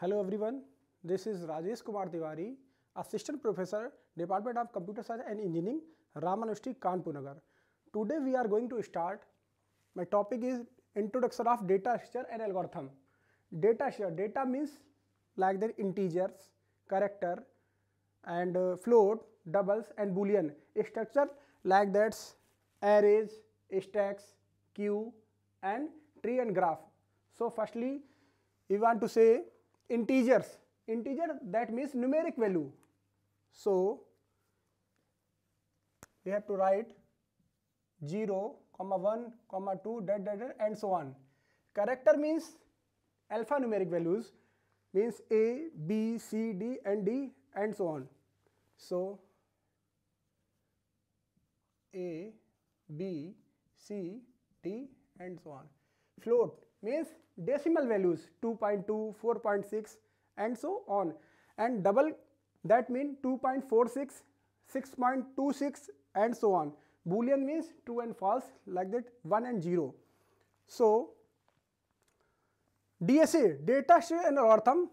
Hello everyone this is Rajesh Kumar Tiwari assistant professor department of computer science and engineering Ram university Kanpur Nagar today we are going to start my topic is introduction of data structure and algorithm data structure data means like there integers character and float doubles and boolean structure like that's arrays stacks queue and tree and graph so firstly we want to say integers integer that means numeric value so we have to write 0 comma 1 comma 2 dot dot dot and so on character means alphanumeric values means a b c d and d and so on so a b c d and so on float means decimal values 2.2, 4.6 and so on and double that mean 2.46, 6.26 and so on. Boolean means true and false like that 1 and 0. So, DSA data structure and algorithm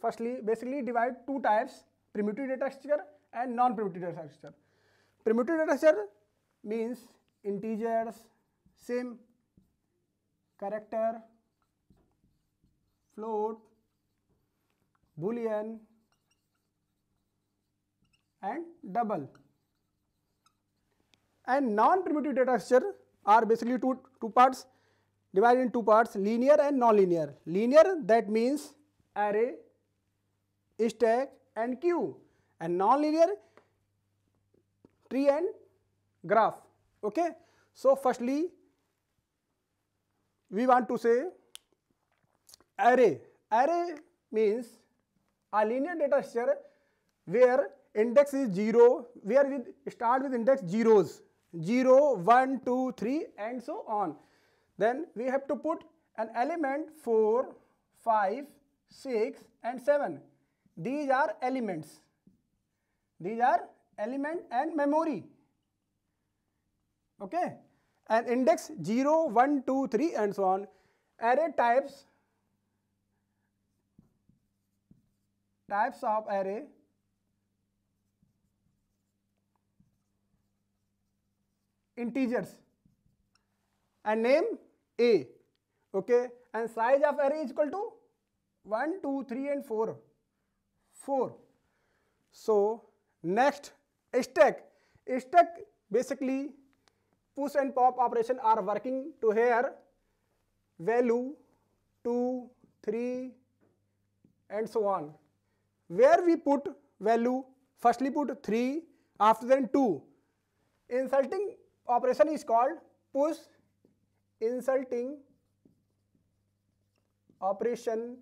firstly basically divide two types primitive data structure and non-primitive data structure. Primitive data structure means integers, same character, float, boolean and double. And non-primitive data structure are basically two, two parts divided in two parts linear and non-linear. Linear that means array, stack and queue and non-linear tree and graph. Okay. So, firstly we want to say array. Array means a linear data structure where index is 0, where we start with index zeros, 0, 1, 2, 3 and so on. Then we have to put an element 4, 5, 6 and 7. These are elements. These are element and memory. Okay and index 0, 1, 2, 3 and so on. Array types, types of array integers and name a okay and size of array is equal to 1 2 3 and 4 4 so next stack stack basically push and pop operation are working to here value 2, 3 and so on. Where we put value firstly put 3 after then 2. Insulting operation is called push insulting operation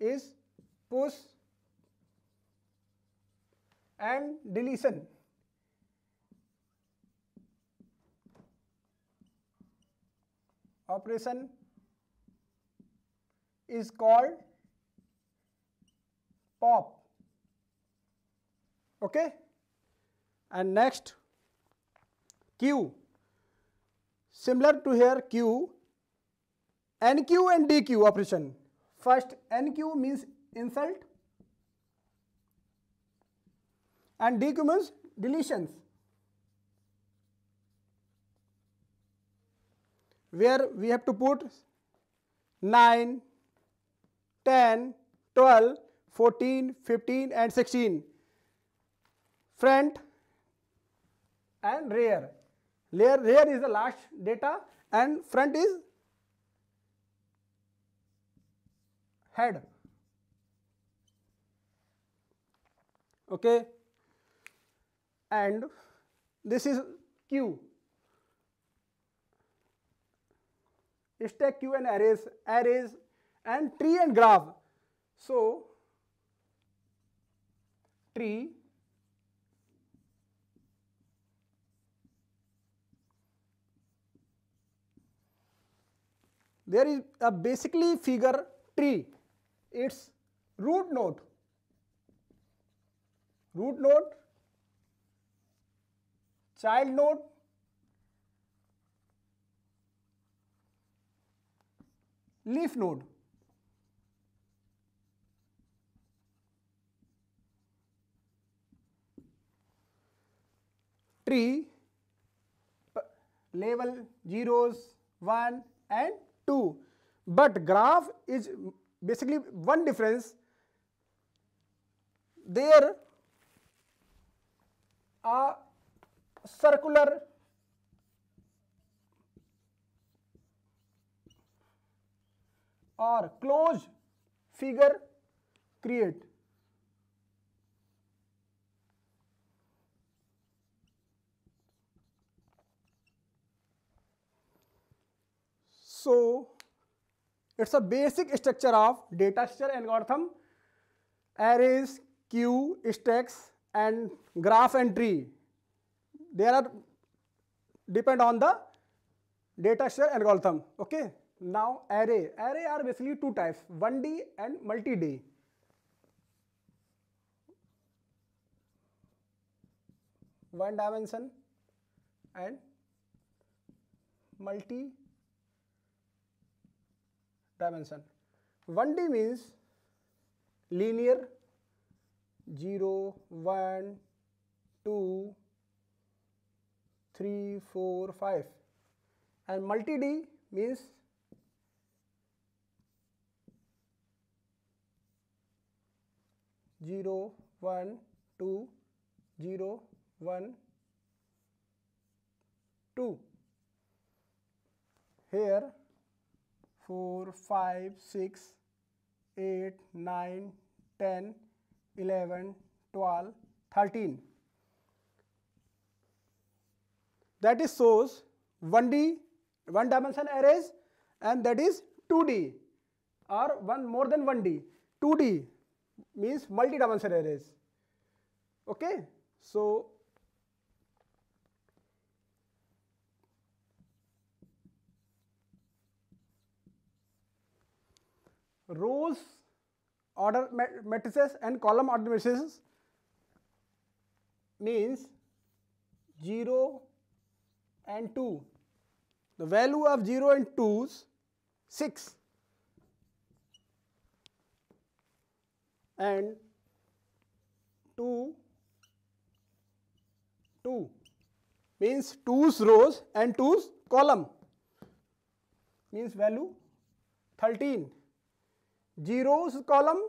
is push and deletion. operation is called pop okay and next q similar to here q nq and dq operation first nq means insult and dq means deletions where we have to put 9, 10, 12, 14, 15 and 16 front and rear. Rear, rear is the last data and front is head. Okay. And this is Q. stack queue and arrays, arrays and tree and graph. So, tree there is a basically figure tree its root node root node child node leaf node. Tree level 0s, 1 and 2 but graph is basically one difference there a circular और close figure create so it's a basic structure of data structure algorithm arrays queue stacks and graph entry there are depend on the data structure algorithm okay Now array, array are basically two types, 1D and multi-D. One dimension and multi dimension. 1D means linear 0, 1, 2, 3, 4, 5 and multi-D means 0, 1, 2, 0, 1, 2. Here 4, 5, 6, 8, 9, 10, 11, 12, 13. That is shows 1D, one dimension arrays and that is 2D or one more than 1D, 2D means multi-dimensional arrays. Okay? So, rows order matrices and column order matrices means 0 and 2. The value of 0 and 2 is 6 and 2 2 means 2's rows and 2's column means value 13 zeros column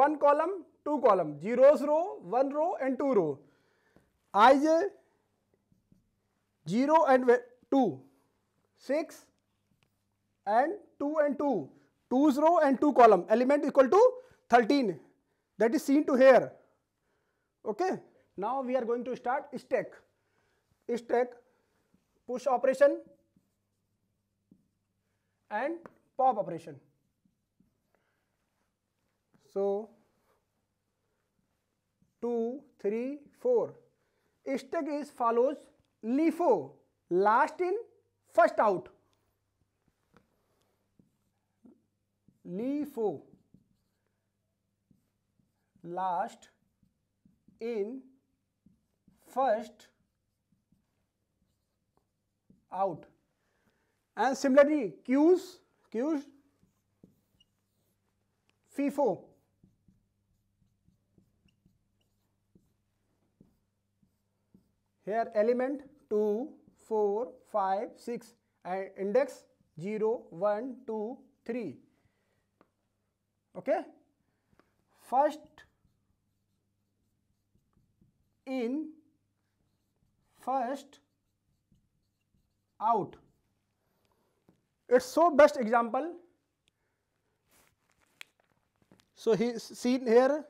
one column two column zeros row one row and two row is 0 and 2 6 and 2 and 2 2's row and 2 column element equal to 13 that is seen to here okay now we are going to start stack stack push operation and pop operation so 2 3 4 stack is follows LIFO last in first out LIFO last in first out and similarly Q's Q's FIFO here element 2 4 5 6 and index 0 1 2 3 okay first in first out its so best example so he seen here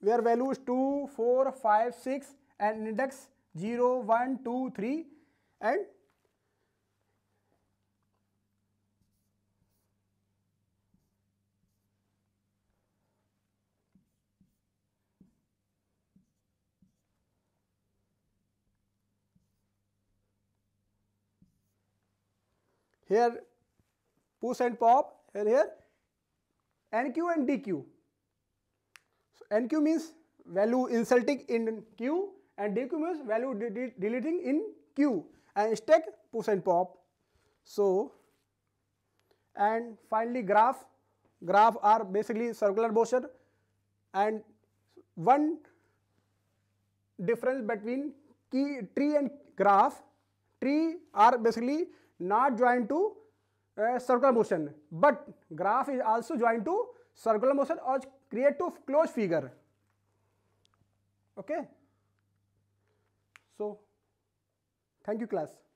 where values 2 4 5 6 and index 0 1 2 3 and here push and pop and here NQ and DQ. So NQ means value inserting in Q and DQ means value de de deleting in Q and stack push and pop. So and finally graph, graph are basically circular motion and one difference between key tree and graph, tree are basically not joined to uh, circular motion but graph is also joined to circular motion or create to closed figure okay so thank you class